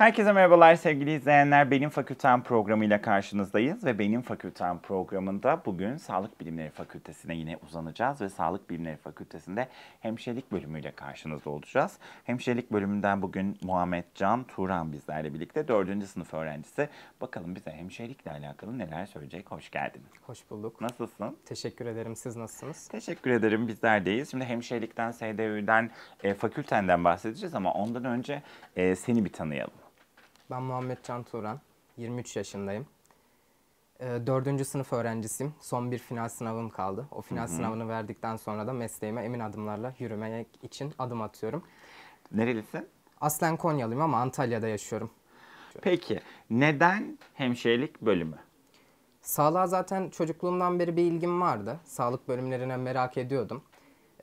Herkese merhabalar sevgili izleyenler. Benim Fakülten programıyla karşınızdayız ve Benim Fakülten programında bugün Sağlık Bilimleri Fakültesine yine uzanacağız ve Sağlık Bilimleri Fakültesinde hemşirelik bölümüyle karşınızda olacağız. Hemşirelik bölümünden bugün Muhammed Can Turan bizlerle birlikte 4. sınıf öğrencisi. Bakalım bize hemşirelikle alakalı neler söyleyecek. Hoş geldin. Hoş bulduk. Nasılsın? Teşekkür ederim. Siz nasılsınız? Teşekkür ederim. bizlerdeyiz Şimdi hemşirelikten, SDV'den, e, fakültenden bahsedeceğiz ama ondan önce e, seni bir tanıyalım. Ben Muhammed Can Turan, 23 yaşındayım. Ee, dördüncü sınıf öğrencisiyim. Son bir final sınavım kaldı. O final Hı-hı. sınavını verdikten sonra da mesleğime emin adımlarla yürümek için adım atıyorum. Nerelisin? Aslen Konyalıyım ama Antalya'da yaşıyorum. Peki neden hemşirelik bölümü? Sağlığa zaten çocukluğumdan beri bir ilgim vardı. Sağlık bölümlerine merak ediyordum.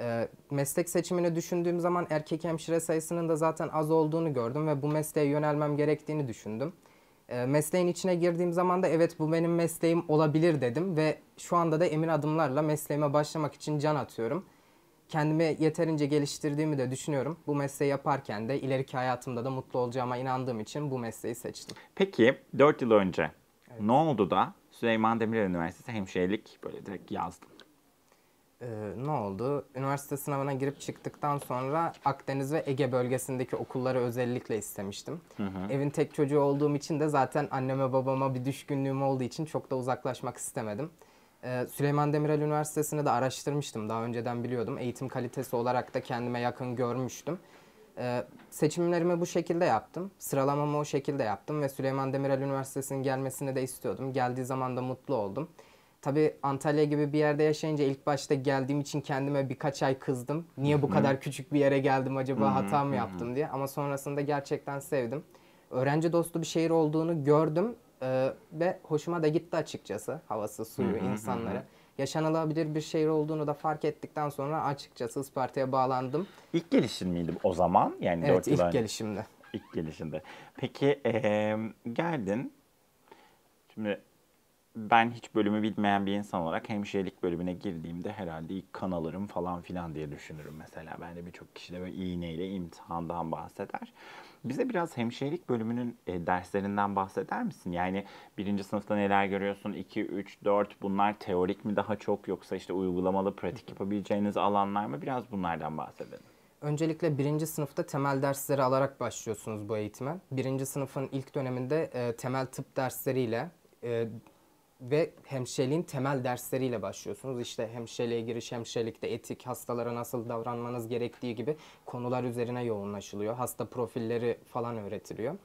E, meslek seçimini düşündüğüm zaman erkek hemşire sayısının da zaten az olduğunu gördüm ve bu mesleğe yönelmem gerektiğini düşündüm. E, mesleğin içine girdiğim zaman da evet bu benim mesleğim olabilir dedim ve şu anda da emin adımlarla mesleğime başlamak için can atıyorum. Kendimi yeterince geliştirdiğimi de düşünüyorum. Bu mesleği yaparken de ileriki hayatımda da mutlu olacağıma inandığım için bu mesleği seçtim. Peki 4 yıl önce evet. ne oldu da Süleyman Demirel Üniversitesi hemşirelik böyle direkt yazdın? e, ne oldu? Üniversite sınavına girip çıktıktan sonra Akdeniz ve Ege bölgesindeki okulları özellikle istemiştim. Hı hı. Evin tek çocuğu olduğum için de zaten anneme babama bir düşkünlüğüm olduğu için çok da uzaklaşmak istemedim. E, Süleyman Demirel Üniversitesi'ni de araştırmıştım. Daha önceden biliyordum. Eğitim kalitesi olarak da kendime yakın görmüştüm. Ee, seçimlerimi bu şekilde yaptım. Sıralamamı o şekilde yaptım ve Süleyman Demirel Üniversitesi'nin gelmesini de istiyordum. Geldiği zaman da mutlu oldum. Tabi Antalya gibi bir yerde yaşayınca ilk başta geldiğim için kendime birkaç ay kızdım. Niye bu kadar küçük bir yere geldim acaba hata mı yaptım diye. Ama sonrasında gerçekten sevdim. Öğrenci dostu bir şehir olduğunu gördüm ee, ve hoşuma da gitti açıkçası havası, suyu, insanları. Yaşanılabilir bir şehir olduğunu da fark ettikten sonra açıkçası Isparta'ya bağlandım. İlk gelişin miydi o zaman? Yani evet, 4 yıl ilk önce. gelişimde. İlk gelişinde. Peki ee, geldin. Şimdi ben hiç bölümü bilmeyen bir insan olarak hemşirelik bölümüne girdiğimde herhalde ilk kan alırım falan filan diye düşünürüm mesela. Ben de birçok kişi de böyle iğneyle imtihandan bahseder. Bize biraz hemşirelik bölümünün e, derslerinden bahseder misin? Yani birinci sınıfta neler görüyorsun? 2, 3, 4 bunlar teorik mi daha çok yoksa işte uygulamalı, pratik yapabileceğiniz alanlar mı? Biraz bunlardan bahsedelim. Öncelikle birinci sınıfta temel dersleri alarak başlıyorsunuz bu eğitime. Birinci sınıfın ilk döneminde e, temel tıp dersleriyle e, ve hemşireliğin temel dersleriyle başlıyorsunuz. İşte hemşireliğe giriş, hemşirelikte etik, hastalara nasıl davranmanız gerektiği gibi konular üzerine yoğunlaşılıyor. Hasta profilleri falan öğretiliyor.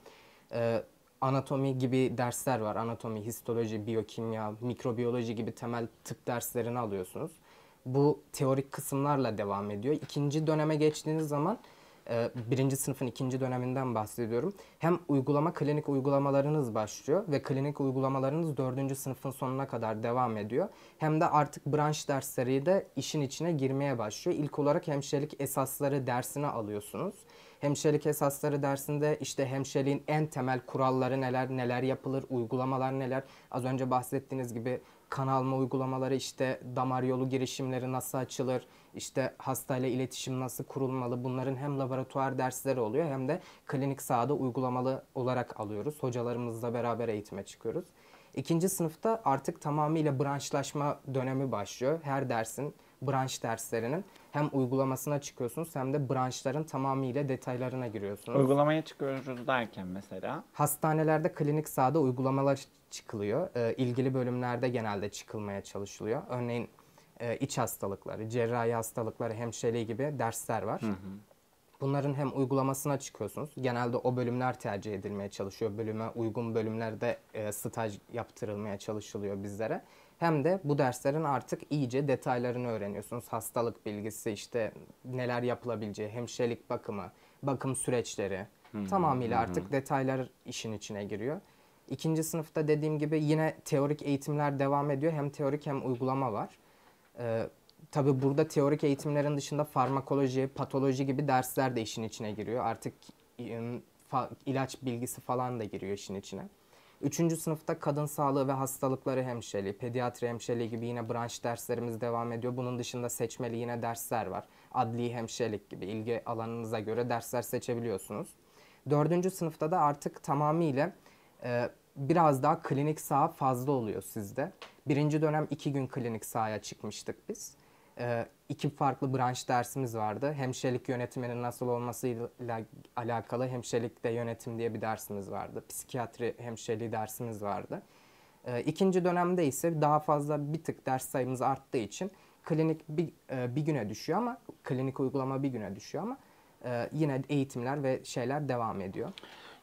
Ee, anatomi gibi dersler var. Anatomi, histoloji, biyokimya, mikrobiyoloji gibi temel tıp derslerini alıyorsunuz. Bu teorik kısımlarla devam ediyor. İkinci döneme geçtiğiniz zaman e, birinci sınıfın ikinci döneminden bahsediyorum. Hem uygulama klinik uygulamalarınız başlıyor ve klinik uygulamalarınız dördüncü sınıfın sonuna kadar devam ediyor. Hem de artık branş dersleri de işin içine girmeye başlıyor. İlk olarak hemşirelik esasları dersine alıyorsunuz. Hemşirelik esasları dersinde işte hemşireliğin en temel kuralları neler, neler yapılır, uygulamalar neler. Az önce bahsettiğiniz gibi kan alma uygulamaları işte damar yolu girişimleri nasıl açılır, işte hastayla iletişim nasıl kurulmalı bunların hem laboratuvar dersleri oluyor hem de klinik sahada uygulamalı olarak alıyoruz. Hocalarımızla beraber eğitime çıkıyoruz. İkinci sınıfta artık tamamıyla branşlaşma dönemi başlıyor. Her dersin branş derslerinin hem uygulamasına çıkıyorsunuz hem de branşların tamamıyla detaylarına giriyorsunuz. Uygulamaya çıkıyoruz derken mesela? Hastanelerde klinik sahada uygulamalar çıkılıyor. Ee, ilgili bölümlerde genelde çıkılmaya çalışılıyor. Örneğin e, iç hastalıkları, cerrahi hastalıkları, hemşireliği gibi dersler var. Bunların hem uygulamasına çıkıyorsunuz. Genelde o bölümler tercih edilmeye çalışıyor. Bölüme uygun bölümlerde e, staj yaptırılmaya çalışılıyor bizlere. Hem de bu derslerin artık iyice detaylarını öğreniyorsunuz. Hastalık bilgisi, işte neler yapılabileceği, hemşirelik bakımı, bakım süreçleri. Hı-hı. Tamamıyla Hı-hı. artık detaylar işin içine giriyor. İkinci sınıfta dediğim gibi yine teorik eğitimler devam ediyor. Hem teorik hem uygulama var. E, tabii burada teorik eğitimlerin dışında farmakoloji, patoloji gibi dersler de işin içine giriyor. Artık ıı, ilaç bilgisi falan da giriyor işin içine. Üçüncü sınıfta kadın sağlığı ve hastalıkları hemşireliği, pediatri hemşireliği gibi yine branş derslerimiz devam ediyor. Bunun dışında seçmeli yine dersler var. Adli hemşirelik gibi ilgi alanınıza göre dersler seçebiliyorsunuz. Dördüncü sınıfta da artık tamamıyla e, biraz daha klinik sağ fazla oluyor sizde. Birinci dönem iki gün klinik sahaya çıkmıştık biz. E, iki farklı branş dersimiz vardı. Hemşirelik yönetiminin nasıl olmasıyla alakalı hemşirelikte yönetim diye bir dersimiz vardı. Psikiyatri hemşireliği dersimiz vardı. E, ikinci dönemde ise daha fazla bir tık ders sayımız arttığı için klinik bir, e, bir güne düşüyor ama klinik uygulama bir güne düşüyor ama e, yine eğitimler ve şeyler devam ediyor.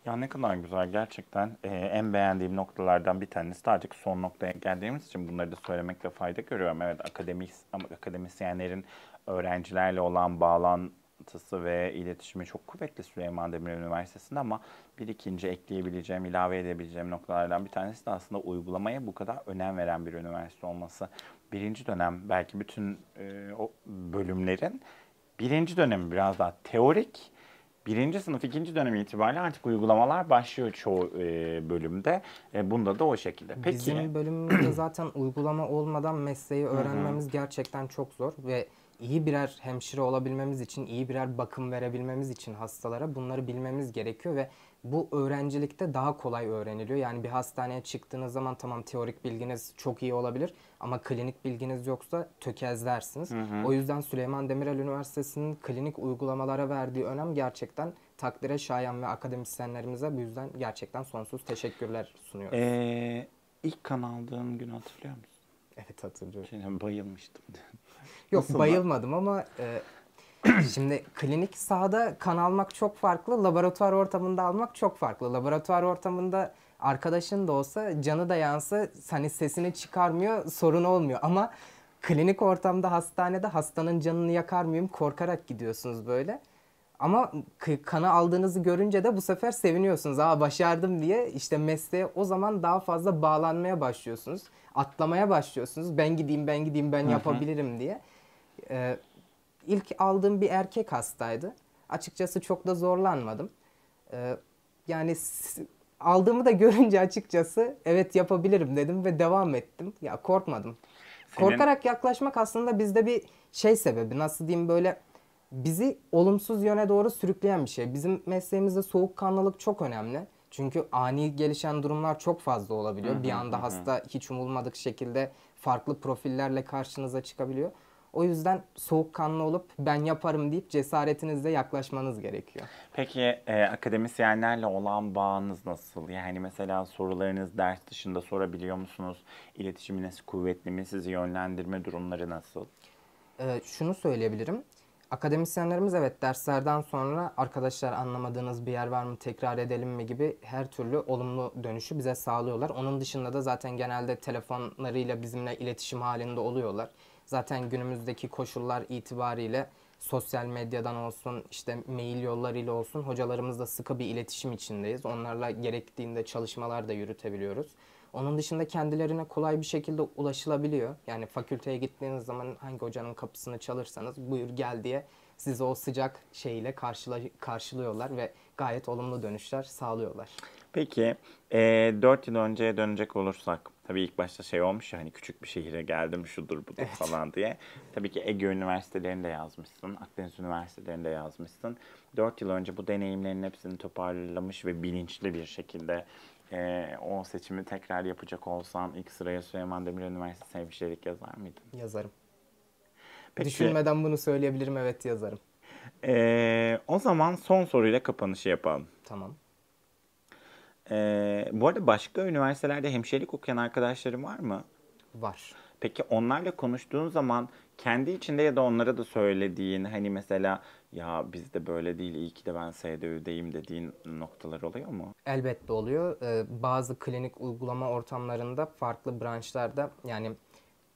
Ya ne kadar güzel gerçekten e, en beğendiğim noktalardan bir tanesi de artık son noktaya geldiğimiz için bunları da söylemekte fayda görüyorum. Evet akademik akademisyenlerin öğrencilerle olan bağlantısı ve iletişimi çok kuvvetli Süleyman Demirel Üniversitesi'nde ama bir ikinci ekleyebileceğim, ilave edebileceğim noktalardan bir tanesi de aslında uygulamaya bu kadar önem veren bir üniversite olması. Birinci dönem belki bütün e, o bölümlerin birinci dönemi biraz daha teorik, Birinci sınıf ikinci dönem itibariyle artık uygulamalar başlıyor çoğu e, bölümde. E, bunda da o şekilde. Peki. Bizim bölümümüzde zaten uygulama olmadan mesleği öğrenmemiz gerçekten çok zor ve iyi birer hemşire olabilmemiz için, iyi birer bakım verebilmemiz için hastalara bunları bilmemiz gerekiyor ve bu öğrencilikte daha kolay öğreniliyor. Yani bir hastaneye çıktığınız zaman tamam teorik bilginiz çok iyi olabilir ama klinik bilginiz yoksa tökezlersiniz. Hı hı. O yüzden Süleyman Demirel Üniversitesi'nin klinik uygulamalara verdiği önem gerçekten takdire şayan ve akademisyenlerimize bu yüzden gerçekten sonsuz teşekkürler sunuyoruz. Ee, ilk kan aldığın gün hatırlıyor musun? Evet hatırlıyorum. Şimdi bayılmıştım. Yok Nasıl bayılmadım da? ama e, Şimdi klinik sahada kan almak çok farklı, laboratuvar ortamında almak çok farklı. Laboratuvar ortamında arkadaşın da olsa, canı da yansa hani sesini çıkarmıyor, sorun olmuyor. Ama klinik ortamda hastanede hastanın canını yakar mıyım korkarak gidiyorsunuz böyle. Ama kanı aldığınızı görünce de bu sefer seviniyorsunuz. Aa başardım diye işte mesleğe o zaman daha fazla bağlanmaya başlıyorsunuz. Atlamaya başlıyorsunuz. Ben gideyim, ben gideyim, ben yapabilirim diye. E, ilk aldığım bir erkek hastaydı. Açıkçası çok da zorlanmadım. E, yani aldığımı da görünce açıkçası evet yapabilirim dedim ve devam ettim. Ya korkmadım. Senin... Korkarak yaklaşmak aslında bizde bir şey sebebi. Nasıl diyeyim böyle bizi olumsuz yöne doğru sürükleyen bir şey. Bizim mesleğimizde soğukkanlılık çok önemli. Çünkü ani gelişen durumlar çok fazla olabiliyor. Hı hı, bir anda hı. hasta hiç umulmadık şekilde farklı profillerle karşınıza çıkabiliyor. O yüzden soğukkanlı olup ben yaparım deyip cesaretinizle yaklaşmanız gerekiyor. Peki e, akademisyenlerle olan bağınız nasıl? Yani mesela sorularınız ders dışında sorabiliyor musunuz? İletişiminiz kuvvetli mi? Sizi yönlendirme durumları nasıl? E, şunu söyleyebilirim. Akademisyenlerimiz evet derslerden sonra arkadaşlar anlamadığınız bir yer var mı tekrar edelim mi gibi her türlü olumlu dönüşü bize sağlıyorlar. Onun dışında da zaten genelde telefonlarıyla bizimle iletişim halinde oluyorlar. Zaten günümüzdeki koşullar itibariyle sosyal medyadan olsun işte mail yollarıyla olsun hocalarımızla sıkı bir iletişim içindeyiz. Onlarla gerektiğinde çalışmalar da yürütebiliyoruz. Onun dışında kendilerine kolay bir şekilde ulaşılabiliyor. Yani fakülteye gittiğiniz zaman hangi hocanın kapısını çalırsanız buyur gel diye sizi o sıcak şeyle karşıla, karşılıyorlar ve gayet olumlu dönüşler sağlıyorlar. Peki e, 4 yıl önceye dönecek olursak Tabii ilk başta şey olmuş ya hani küçük bir şehire geldim şudur budur evet. falan diye. Tabii ki Ege Üniversitelerinde yazmışsın, Akdeniz Üniversitelerinde yazmışsın. Dört yıl önce bu deneyimlerin hepsini toparlamış ve bilinçli bir şekilde e, o seçimi tekrar yapacak olsan ilk sıraya Süleyman Demir Üniversitesi'ne bir şeylik yazar mıydın? Yazarım. Peki, Düşünmeden bunu söyleyebilirim evet yazarım. E, o zaman son soruyla kapanışı yapalım. Tamam. Ee, bu arada başka üniversitelerde hemşirelik okuyan arkadaşlarım var mı? Var. Peki onlarla konuştuğun zaman kendi içinde ya da onlara da söylediğin hani mesela ya bizde böyle değil iyi ki de ben SDÜ'deyim dediğin noktalar oluyor mu? Elbette oluyor. Ee, bazı klinik uygulama ortamlarında farklı branşlarda yani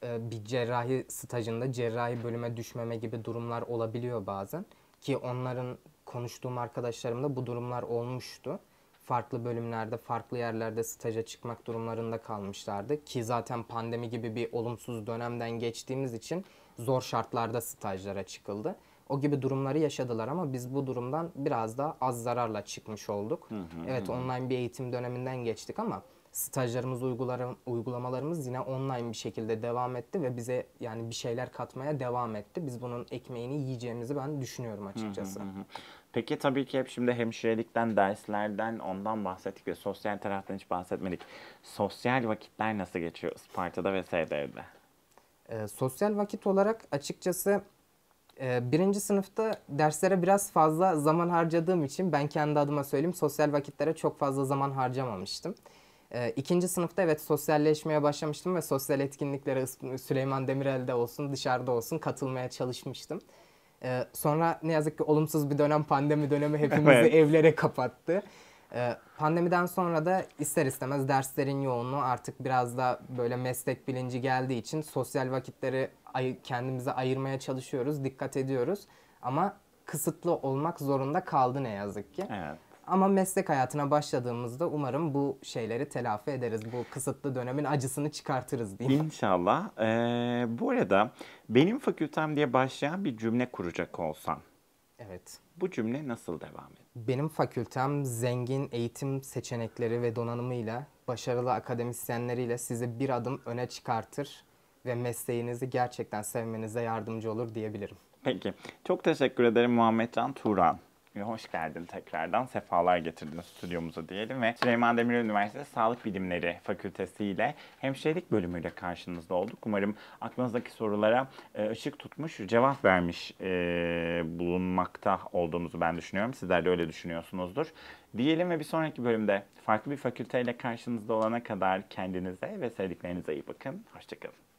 e, bir cerrahi stajında cerrahi bölüme düşmeme gibi durumlar olabiliyor bazen. Ki onların konuştuğum arkadaşlarımda bu durumlar olmuştu farklı bölümlerde, farklı yerlerde staja çıkmak durumlarında kalmışlardı. Ki zaten pandemi gibi bir olumsuz dönemden geçtiğimiz için zor şartlarda stajlara çıkıldı. O gibi durumları yaşadılar ama biz bu durumdan biraz daha az zararla çıkmış olduk. Hı hı, evet hı. online bir eğitim döneminden geçtik ama stajlarımız, uygulamalarımız yine online bir şekilde devam etti ve bize yani bir şeyler katmaya devam etti. Biz bunun ekmeğini yiyeceğimizi ben düşünüyorum açıkçası. Hı hı hı. Peki tabii ki hep şimdi hemşirelikten, derslerden, ondan bahsettik ve sosyal taraftan hiç bahsetmedik. Sosyal vakitler nasıl geçiyor Sparta'da ve SDV'de? E, ee, sosyal vakit olarak açıkçası e, birinci sınıfta derslere biraz fazla zaman harcadığım için ben kendi adıma söyleyeyim sosyal vakitlere çok fazla zaman harcamamıştım. E, ikinci sınıfta evet sosyalleşmeye başlamıştım ve sosyal etkinliklere Süleyman Demirel'de olsun dışarıda olsun katılmaya çalışmıştım. Ee, sonra ne yazık ki olumsuz bir dönem pandemi dönemi hepimizi evet. evlere kapattı. Ee, pandemiden sonra da ister istemez derslerin yoğunluğu artık biraz da böyle meslek bilinci geldiği için sosyal vakitleri ay- kendimize ayırmaya çalışıyoruz, dikkat ediyoruz. Ama kısıtlı olmak zorunda kaldı ne yazık ki. Evet. Ama meslek hayatına başladığımızda umarım bu şeyleri telafi ederiz. Bu kısıtlı dönemin acısını çıkartırız diyeyim. İnşallah. Ee, bu arada benim fakültem diye başlayan bir cümle kuracak olsan. Evet. Bu cümle nasıl devam eder? Benim fakültem zengin eğitim seçenekleri ve donanımıyla, başarılı akademisyenleriyle sizi bir adım öne çıkartır ve mesleğinizi gerçekten sevmenize yardımcı olur diyebilirim. Peki. Çok teşekkür ederim Muhammed Can Turan. Hoş geldin tekrardan. Sefalar getirdin stüdyomuza diyelim ve Süleyman Demirel Üniversitesi Sağlık Bilimleri Fakültesi ile hemşirelik bölümüyle karşınızda olduk. Umarım aklınızdaki sorulara e, ışık tutmuş, cevap vermiş e, bulunmakta olduğumuzu ben düşünüyorum. Sizler de öyle düşünüyorsunuzdur. Diyelim ve bir sonraki bölümde farklı bir fakülteyle karşınızda olana kadar kendinize ve sevdiklerinize iyi bakın. Hoşçakalın.